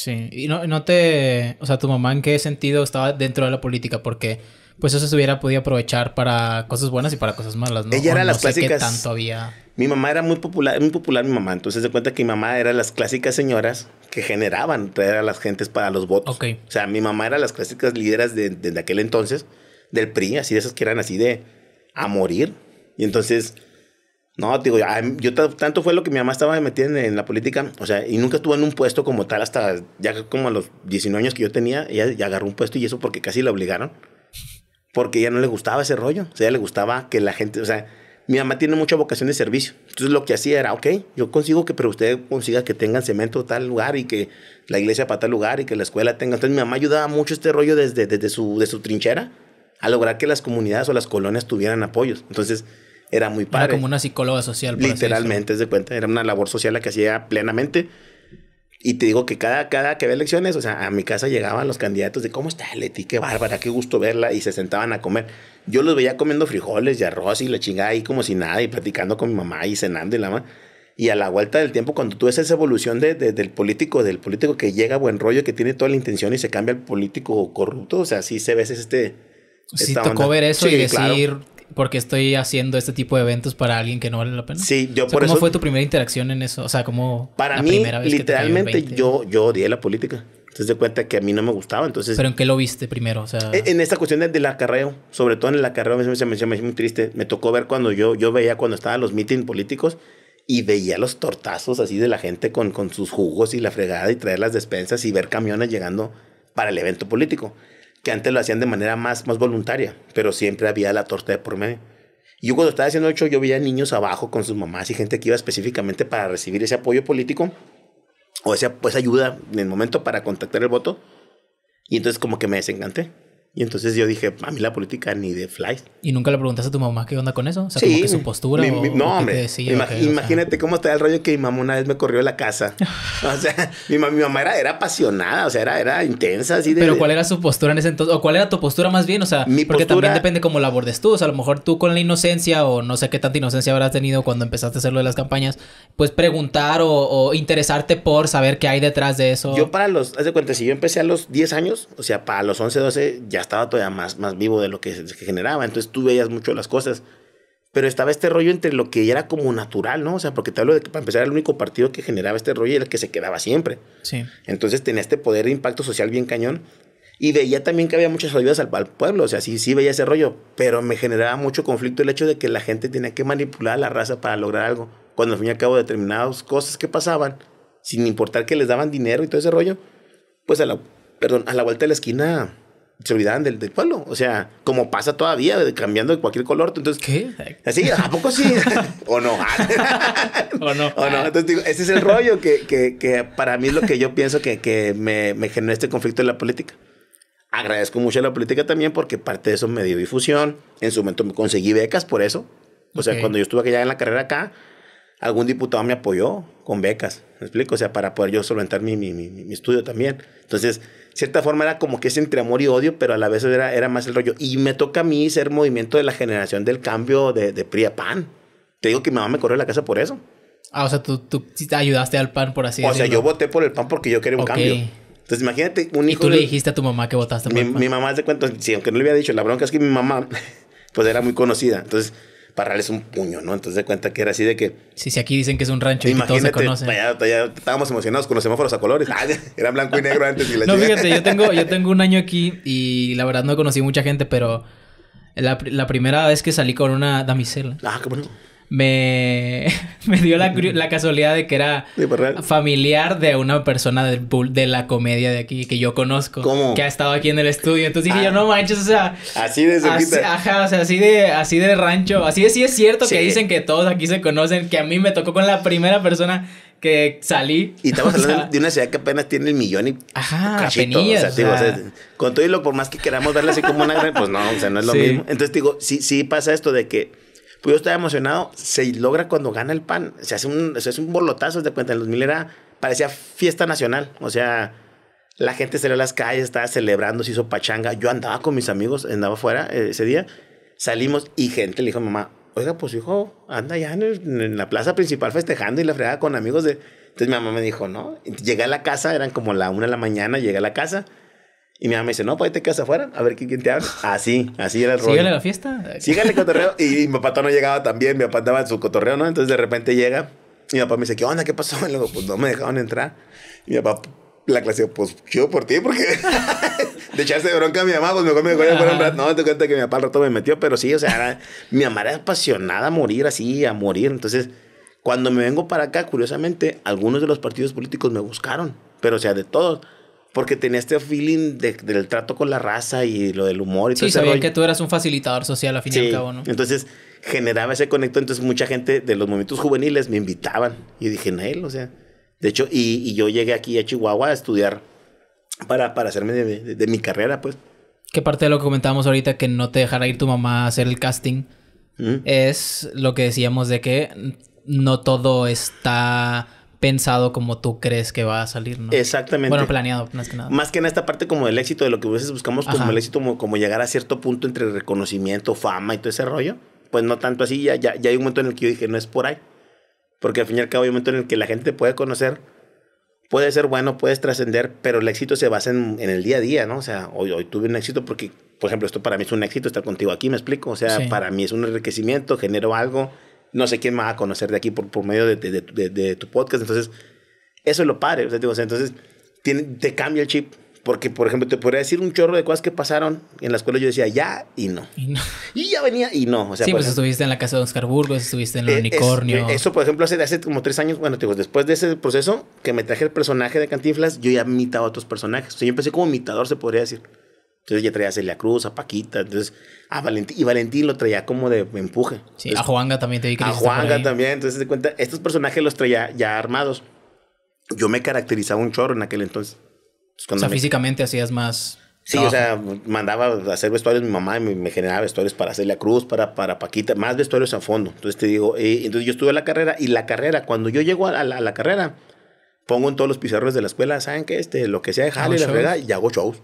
Sí, y no, no te... O sea, tu mamá en qué sentido estaba dentro de la política, porque pues eso se hubiera podido aprovechar para cosas buenas y para cosas malas, ¿no? Ella era las clásicas. Qué tanto había... Mi mamá era muy popular, muy popular mi mamá, entonces de cuenta que mi mamá era las clásicas señoras que generaban traer pues, a las gentes para los votos. Okay. O sea, mi mamá era las clásicas líderes desde aquel entonces del PRI, así de esas que eran así de a morir. Y entonces no, digo, yo tanto fue lo que mi mamá estaba metida en, la política, o sea, y nunca estuvo en un puesto como tal hasta ya como a los 19 años que yo tenía, ella ya agarró un puesto y eso porque casi la obligaron, porque ya no le gustaba ese rollo, o sea, le gustaba que la gente, o sea, mi mamá tiene mucha vocación de servicio. Entonces lo que hacía era, ok, yo consigo que, pero usted consiga que tengan cemento tal lugar y que la iglesia para tal lugar y que la escuela tenga. Entonces mi mamá ayudaba mucho este rollo desde, desde su, de su trinchera a lograr que las comunidades o las colonias tuvieran apoyos. Entonces era muy padre. Era como una psicóloga social. Literalmente, es de cuenta. Era una labor social la que hacía plenamente. Y te digo que cada, cada que había elecciones, o sea, a mi casa llegaban los candidatos de cómo está Leti, qué bárbara, qué gusto verla, y se sentaban a comer. Yo los veía comiendo frijoles y arroz y la chingada ahí como si nada, y platicando con mi mamá y cenando y la mamá. Y a la vuelta del tiempo, cuando tú ves esa evolución de, del político, del político que llega a buen rollo, que tiene toda la intención y se cambia al político corrupto, o sea, sí se ve este, sí, tocó ver eso y decir, porque estoy haciendo este tipo de eventos para alguien que no vale la pena? Sí, yo por eso. ¿Cómo fue tu primera interacción en eso? O sea, ¿cómo. Para mí, literalmente, yo, yo odié la política. Entonces, de cuenta que a mí no me gustaba. Entonces, ¿Pero en qué lo viste primero? O sea, e, en esta cuestión del acarreo, sobre todo en el acarreo, me se me me, muy triste. Me tocó ver cuando yo, yo veía cuando estaban los mítines políticos y veía los tortazos así de la gente con, con sus jugos y la fregada y traer las despensas y ver camiones llegando para el evento político que antes lo hacían de manera más, más voluntaria, pero siempre había la torta de por medio. Y yo cuando estaba haciendo el yo veía niños abajo con sus mamás y gente que iba específicamente para recibir ese apoyo político o esa pues, ayuda en el momento para contactar el voto. Y entonces como que me desencanté. Y entonces yo dije, a mí la política ni de fly. ¿Y nunca le preguntaste a tu mamá qué onda con eso? O sea, sí, como que su postura no, hombre, imagínate cómo está el rollo que mi mamá una vez me corrió de la casa. o sea, mi, mamá era, era, apasionada, o sea, era, intensa. Así Pero ¿cuál era su postura en ese entonces? ¿O cuál era tu postura más bien? O sea, mi porque también depende cómo la abordes tú. O sea, a lo mejor tú con la inocencia o no sé qué tanta inocencia habrás tenido cuando empezaste a hacerlo de las campañas, pues preguntar o, o interesarte por saber qué hay detrás de eso. Yo para los, haz de cuenta, si yo empecé a los 10 años, o sea, para los 11, 12 ya estaba todavía más, más vivo de lo que, generaba. Entonces tú veías mucho las cosas. Pero estaba este rollo entre lo que era como natural, ¿no? O sea, porque te hablo de que para empezar el único partido que generaba este rollo era el que se quedaba siempre. Sí. Entonces tenía este poder de impacto social bien cañón. Y veía también que había muchas ayudas al, pueblo, o sea, sí, sí veía ese rollo, pero me generaba mucho conflicto el hecho de que la gente tenía que manipular a la raza para lograr algo, cuando al fin y al cabo determinadas cosas que pasaban, sin importar que les daban dinero y todo ese rollo, pues a la, perdón, a la vuelta de la esquina se olvidaban del, pueblo. O sea, como pasa todavía, cambiando de cualquier color. Entonces, ¿qué? Así, ¿a poco sí? o no. o no. o no. Entonces digo, ese es el rollo que, que, que, para mí es lo que yo pienso que, que me, me generó este conflicto en la política. Agradezco mucho a la política también porque parte de eso me dio difusión. En su momento me conseguí becas por eso. O sea, cuando yo estuve allá en la carrera acá, algún diputado me apoyó con becas, ¿me explico? O sea, para poder yo solventar mi, estudio también. Entonces, cierta forma era como que es entre amor y odio, pero a la vez era, era más el rollo. Y me toca a mí ser movimiento de la generación del cambio de, de PRI a PAN. Te digo que mi mamá me corrió la casa por eso. Ah, o sea, tú, tú te ayudaste al PAN por así O sea, yo voté por el PAN porque yo quería un cambio. Entonces, imagínate un hijo... Y tú le dijiste a tu mamá que votaste por mi, el PAN. Mi mamá, de cuenta, sí, aunque no le había dicho, la bronca es que mi mamá, pues era muy conocida. Entonces Parral es un puño, ¿no? Entonces de cuenta que era así de que... Sí, sí, aquí dicen que es un rancho y todos se conocen. Allá, estábamos emocionados con los semáforos a colores. Ah, era blanco y negro antes. Y la no, fíjate, yo tengo, yo tengo un año aquí y la verdad no conocí mucha gente, pero... La, primera vez que salí con una damisela. Ah, qué bueno me, me dio la, casualidad de que era familiar de una persona del de la comedia de aquí que yo conozco. ¿Cómo? Que ha estado aquí en el estudio. Entonces dije yo, ah. no manches, o sea. Así de así, de, rancho. Así es cierto que dicen que todos aquí se conocen, que a mí me tocó con la primera persona que salí. Y estamos hablando de una ciudad que apenas tiene el millón y. Ajá, con todo y lo por más que queramos darle así como una Pues no, o sea, no es lo mismo. Entonces digo, sí, sí pasa esto de que pues yo estaba emocionado, se logra cuando gana el PAN. Se hace un, se hace un bolotazo, de cuenta, en los 2000 era, parecía fiesta nacional. O sea, la gente salió a las calles, estaba celebrando, se hizo pachanga. Yo andaba con mis amigos, andaba afuera eh, ese día. Salimos y gente le dijo a mamá, oiga, pues hijo, anda ya en, la plaza principal festejando y la fregada con amigos de... Entonces mi mamá me dijo, no. Llegué a la casa, eran como la una de la mañana, llegué a la casa y mi mamá me dice, no, pues ahí te quedas afuera, a ver quién te habla... Así, así era el rollo. Síguele la fiesta. Síguele el cotorreo. Y, mi papá no llegaba también, mi papá andaba en su cotorreo, ¿no? Entonces de repente llega y mi papá me dice, ¿qué onda? ¿Qué pasó? Y luego, pues no me dejaron entrar. Y mi papá, la clase, pues yo por ti, porque de echarse de bronca a mi mamá, pues mejor me dejó ya por un rato. No, te cuenta que mi papá al rato me metió, pero sí, o sea, mi mamá era apasionada a morir así, a morir. Entonces, cuando me vengo para acá, curiosamente, algunos de los partidos políticos me buscaron, pero o sea, de todos porque tenía este feeling del trato con la raza y lo del humor y todo eso Sí, sabía que tú eras un facilitador social al fin y al cabo, ¿no? Entonces generaba ese conecto. Entonces mucha gente de los momentos juveniles me invitaban. Y dije, él, o sea. De hecho, y, yo llegué aquí a Chihuahua a estudiar para, para hacerme de, mi carrera, pues. ¿Qué parte de lo que comentábamos ahorita, que no te dejara ir tu mamá a hacer el casting, es lo que decíamos de que no todo está pensado como tú crees que va a salir, ¿no? Exactamente. Bueno, planeado, más que nada. Más que en esta parte como del éxito, de lo que a veces buscamos como el éxito, como, llegar a cierto punto entre reconocimiento, fama y todo ese rollo. Pues no tanto así, ya, ya, hay un momento en el que yo dije, no es por ahí. Porque al fin y al cabo hay un momento en el que la gente te puede conocer, puede ser bueno, puedes trascender, pero el éxito se basa en, el día a día, ¿no? O sea, hoy, tuve un éxito porque, por ejemplo, esto para mí es un éxito estar contigo aquí, me explico. O sea, para mí es un enriquecimiento, genero algo no sé quién me va a conocer de aquí por, por medio de, tu podcast. Entonces, eso es lo padre. entonces, te cambia el chip. Porque, por ejemplo, te podría decir un chorro de cosas que pasaron en la escuela. Yo decía ya y no. Y, ya venía y no. O sea, sí, pues estuviste en la casa de Oscar Burgos, estuviste en el eh, unicornio. Eh, eso, por ejemplo, hace, hace como tres años, bueno, te digo, después de ese proceso que me traje el personaje de Cantinflas, yo ya imitaba a otros personajes. yo empecé como imitador, se podría decir. Entonces ya traía a Celia Cruz, a Paquita, entonces a Valentín, y Valentín lo traía como de empuje. Sí, a Juanga también te A Juanga también, entonces te cuenta, estos personajes los traía ya armados. Yo me caracterizaba un chorro en aquel entonces. o sea, físicamente hacías más. Sí, o sea, mandaba a hacer vestuarios mi mamá y me, generaba vestuarios para Celia Cruz, para, para Paquita, más vestuarios a fondo. Entonces te digo, eh, entonces yo estuve la carrera y la carrera, cuando yo llego a la, la, carrera, pongo en todos los pizarros de la escuela, ¿saben qué? Este, lo que sea de la verdad, y hago shows.